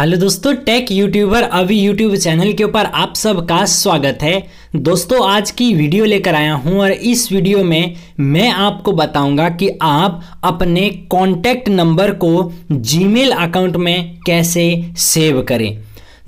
hello दोस्तों tech YouTuber अभी YouTube channel के ऊपर आप सबका स्वागत है दोस्तों आज की वीडियो लेकर आया हूं और इस वीडियो में मैं आपको बताऊंगा कि आप अपने कॉन्टैक्ट नंबर को जीमेल अकाउंट में कैसे सेव करें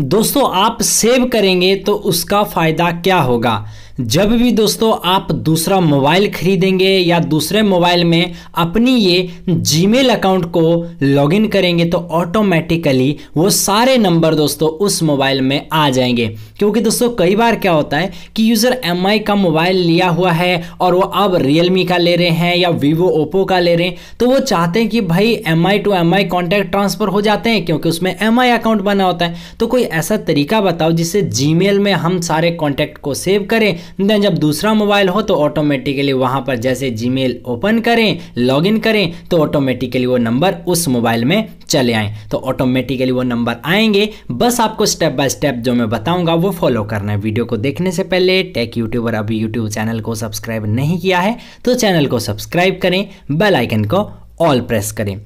दोस्तों आप सेव करेंगे तो उसका फ़ायदा क्या होगा जब भी दोस्तों आप दूसरा मोबाइल खरीदेंगे या दूसरे मोबाइल में अपनी ये जीमेल अकाउंट को लॉगिन करेंगे तो ऑटोमेटिकली वो सारे नंबर दोस्तों उस मोबाइल में आ जाएंगे क्योंकि दोस्तों कई बार क्या होता है कि यूज़र एम का मोबाइल लिया हुआ है और वो अब रियल का ले रहे हैं या वीवो ओप्पो का ले रहे हैं तो वो चाहते हैं कि भाई M to M I contact transfer हो जाते हैं क्योंकि उसमें एम अकाउंट बना होता है तो कोई ऐसा तरीका बताओ जिससे जी में हम सारे कॉन्टैक्ट को सेव करें देन जब दूसरा मोबाइल हो तो ऑटोमेटिकली वहाँ पर जैसे जी ओपन करें लॉगिन करें तो ऑटोमेटिकली वो नंबर उस मोबाइल में चले आएँ तो ऑटोमेटिकली वो नंबर आएंगे बस आपको स्टेप बाय स्टेप जो मैं बताऊंगा वो फॉलो करना है वीडियो को देखने से पहले टेक यूट्यूबर अभी यूट्यूब चैनल को सब्सक्राइब नहीं किया है तो चैनल को सब्सक्राइब करें बेल आइकन को ऑल प्रेस करें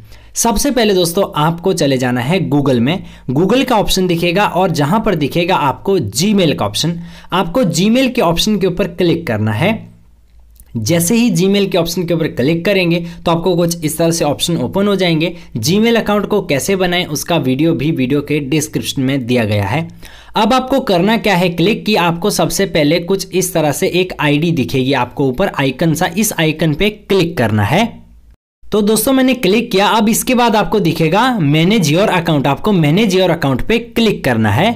सबसे पहले दोस्तों आपको चले जाना है गूगल में गूगल का ऑप्शन दिखेगा और जहां पर दिखेगा आपको जी का ऑप्शन आपको जी के ऑप्शन के ऊपर क्लिक करना है जैसे ही जी के ऑप्शन के ऊपर क्लिक करेंगे तो आपको कुछ इस तरह से ऑप्शन ओपन हो जाएंगे जी अकाउंट को कैसे बनाएं उसका वीडियो भी वीडियो के डिस्क्रिप्शन में दिया गया है अब आपको करना क्या है क्लिक कि आपको सबसे पहले कुछ इस तरह से एक आईडी दिखेगी आपको ऊपर आइकन सा इस आइकन पे क्लिक करना है तो दोस्तों मैंने क्लिक किया अब इसके बाद आपको दिखेगा मैनेज योर अकाउंट आपको मैनेज योर अकाउंट पे क्लिक करना है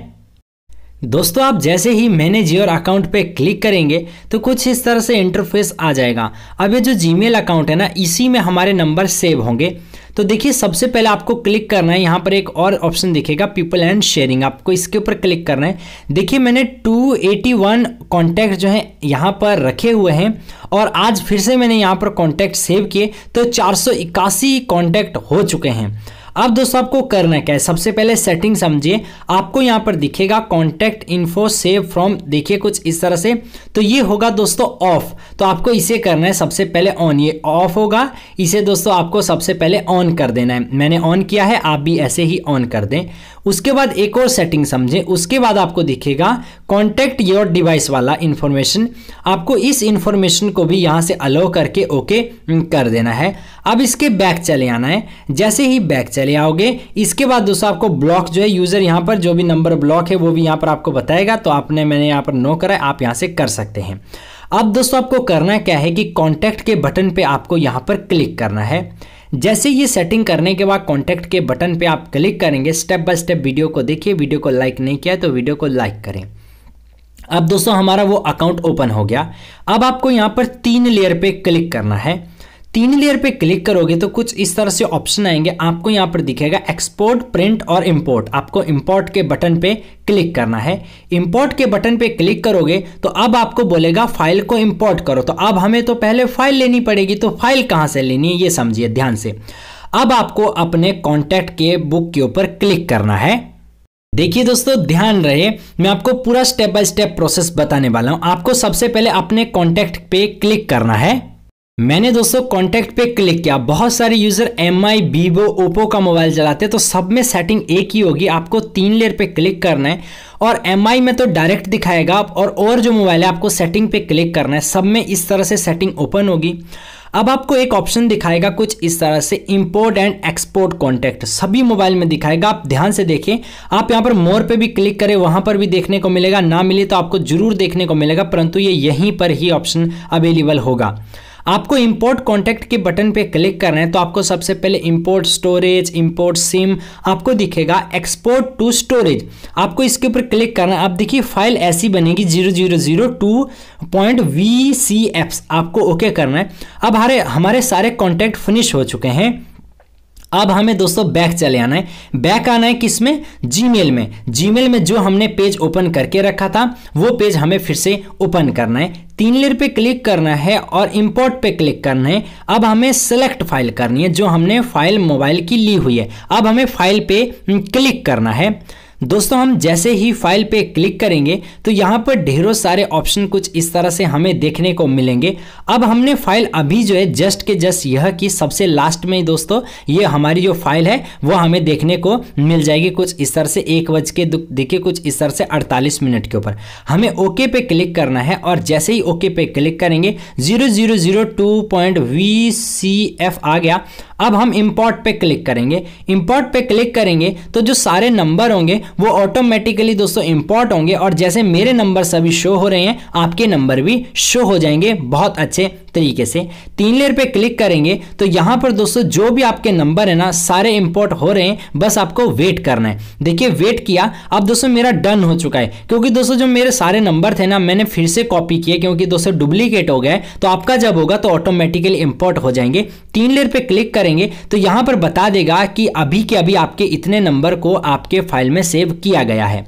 दोस्तों आप जैसे ही मैनेज योर अकाउंट पे क्लिक करेंगे तो कुछ इस तरह से इंटरफेस आ जाएगा अब ये जो जीमेल अकाउंट है ना इसी में हमारे नंबर सेव होंगे तो देखिए सबसे पहले आपको क्लिक करना है यहाँ पर एक और ऑप्शन दिखेगा पीपल एंड शेयरिंग आपको इसके ऊपर क्लिक करना है देखिए मैंने 281 कॉन्टैक्ट जो है यहाँ पर रखे हुए हैं और आज फिर से मैंने यहाँ पर कॉन्टैक्ट सेव किए तो चार सौ हो चुके हैं अब दोस्तों आपको करना क्या है सबसे पहले सेटिंग समझिए आपको यहाँ पर दिखेगा कॉन्टैक्ट इन्फो सेव फ्रॉम देखिए कुछ इस तरह से तो ये होगा दोस्तों ऑफ तो आपको इसे करना है सबसे पहले ऑन ये ऑफ होगा इसे दोस्तों आपको सबसे पहले ऑन कर देना है मैंने ऑन किया है आप भी ऐसे ही ऑन कर दें उसके बाद एक और सेटिंग समझें उसके बाद आपको दिखेगा कॉन्टैक्ट योर डिवाइस वाला इन्फॉर्मेशन आपको इस इन्फॉर्मेशन को भी यहाँ से अलाउ करके ओके कर देना है अब इसके बैक चले आना है जैसे ही बैक चले आओगे इसके बाद दोस्तों आपको ब्लॉक जो है यूज़र यहाँ पर जो भी नंबर ब्लॉक है वो भी यहाँ पर आपको बताएगा तो आपने मैंने यहाँ पर नो करा आप यहाँ से कर सकते हैं अब दोस्तों आपको करना क्या है कि कॉन्टैक्ट के बटन पे आपको यहाँ पर क्लिक करना है जैसे ये सेटिंग करने के बाद कॉन्टैक्ट के बटन पर आप क्लिक करेंगे स्टेप बाय स्टेप वीडियो को देखिए वीडियो को लाइक नहीं किया तो वीडियो को लाइक करें अब दोस्तों हमारा वो अकाउंट ओपन हो गया अब आपको यहाँ पर तीन लेयर पे क्लिक करना है तीन लेयर पे क्लिक करोगे तो कुछ इस तरह से ऑप्शन आएंगे आपको यहाँ पर दिखेगा एक्सपोर्ट प्रिंट और इंपोर्ट आपको इंपोर्ट के बटन पे क्लिक करना है इंपोर्ट के बटन पे क्लिक करोगे तो अब आपको बोलेगा फाइल को इंपोर्ट करो तो अब हमें तो पहले फाइल लेनी पड़ेगी तो फाइल कहाँ से लेनी है ये समझिए ध्यान से अब आपको अपने कॉन्टैक्ट के बुक के ऊपर क्लिक करना है देखिए दोस्तों ध्यान रहे मैं आपको पूरा स्टेप बाय स्टेप प्रोसेस बताने वाला हूं आपको सबसे पहले अपने कॉन्टैक्ट पे क्लिक करना है मैंने दोस्तों कॉन्टैक्ट पे क्लिक किया बहुत सारे user M I Vivo Oppo का मोबाइल चलाते हैं तो सब में सेटिंग एक ही होगी आपको तीन लेयर पे क्लिक करना है और एम आई में तो डायरेक्ट दिखाएगा आप और और जो मोबाइल है आपको सेटिंग पे क्लिक करना है सब में इस तरह से सेटिंग ओपन होगी अब आपको एक ऑप्शन दिखाएगा कुछ इस तरह से इंपोर्ट एंड एक्सपोर्ट कॉन्टैक्ट सभी मोबाइल में दिखाएगा आप ध्यान से देखें आप यहाँ पर मोर पे भी क्लिक करें वहाँ पर भी देखने को मिलेगा ना मिले तो आपको जरूर देखने को मिलेगा परंतु ये यहीं पर ही ऑप्शन अवेलेबल होगा आपको इंपोर्ट कॉन्टैक्ट के बटन पे क्लिक कर रहे हैं तो आपको सबसे पहले इंपोर्ट स्टोरेज इंपोर्ट सिम आपको दिखेगा एक्सपोर्ट टू स्टोरेज आपको इसके ऊपर क्लिक करना है आप देखिए फाइल ऐसी बनेगी zero zero zero two point V C F आपको ओके करना है अब हमारे हमारे सारे कॉन्टैक्ट फिनिश हो चुके हैं अब हमें दोस्तों बैक चले आना है बैक आना है किस में जी में जी में जो हमने पेज ओपन करके रखा था वो पेज हमें फिर से ओपन करना है तीन लेर पे क्लिक करना है और इंपोर्ट पे क्लिक करना है अब हमें सेलेक्ट फाइल करनी है जो हमने फाइल मोबाइल की ली हुई है अब हमें फाइल पे क्लिक हम्म, करना है दोस्तों हम जैसे ही फाइल पे क्लिक करेंगे तो यहाँ पर ढेरों सारे ऑप्शन कुछ इस तरह से हमें देखने को मिलेंगे अब हमने फाइल अभी जो है जस्ट के जस्ट यह कि सबसे लास्ट में ही दोस्तों ये हमारी जो फाइल है वो हमें देखने को मिल जाएगी कुछ इस तरह से एक बज के देखिए कुछ इस तरह से अड़तालीस मिनट के ऊपर हमें ओके पे क्लिक करना है और जैसे ही ओके पे क्लिक करेंगे zero zero zero two point V C F आ गया अब हम इम्पोर्ट पे क्लिक करेंगे इम्पोर्ट पे क्लिक करेंगे तो जो सारे नंबर होंगे वो ऑटोमेटिकली दोस्तों इम्पोर्ट होंगे और जैसे मेरे नंबर सभी शो हो रहे हैं आपके नंबर भी शो हो जाएंगे बहुत अच्छे तरीके से तीन लेयर पे क्लिक करेंगे तो यहां पर दोस्तों जो भी आपके नंबर है ना सारे इंपोर्ट हो रहे हैं बस आपको वेट करना है देखिए वेट किया अब दोस्तों मेरा डन हो चुका है क्योंकि दोस्तों जो मेरे सारे नंबर थे ना मैंने फिर से कॉपी किए क्योंकि दोस्तों डुप्लीकेट हो गए तो आपका जब होगा तो ऑटोमेटिकली इंपोर्ट हो जाएंगे तीन लेयर पे क्लिक करेंगे तो यहां पर बता देगा कि अभी के अभी आपके इतने नंबर को आपके फाइल में सेव किया गया है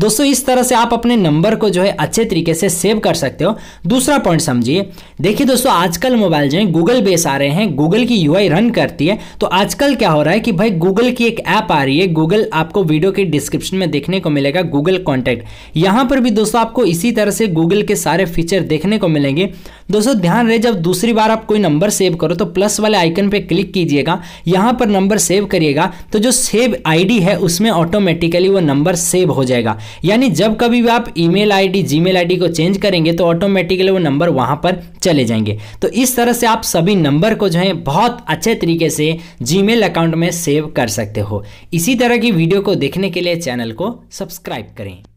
दोस्तों इस तरह से आप अपने नंबर को जो है अच्छे तरीके से सेव कर सकते हो दूसरा पॉइंट समझिए देखिए दोस्तों आजकल मोबाइल जो है गूगल बेस आ रहे हैं गूगल की यू रन करती है तो आजकल क्या हो रहा है कि भाई गूगल की एक ऐप आ रही है गूगल आपको वीडियो के डिस्क्रिप्शन में देखने को मिलेगा गूगल कॉन्टैक्ट यहाँ पर भी दोस्तों आपको इसी तरह से गूगल के सारे फीचर देखने को मिलेंगे दोस्तों ध्यान रहे जब दूसरी बार आप कोई नंबर सेव करो तो प्लस वाले आइकन पर क्लिक कीजिएगा यहाँ पर नंबर सेव करिएगा तो जो सेव आई है उसमें ऑटोमेटिकली वो नंबर सेव हो जाएगा यानी जब कभी भी आप ईमेल आईडी जीमेल आईडी को चेंज करेंगे तो ऑटोमेटिकली वो नंबर वहाँ पर चले जाएंगे तो इस तरह से आप सभी नंबर को जो है बहुत अच्छे तरीके से जीमेल अकाउंट में सेव कर सकते हो इसी तरह की वीडियो को देखने के लिए चैनल को सब्सक्राइब करें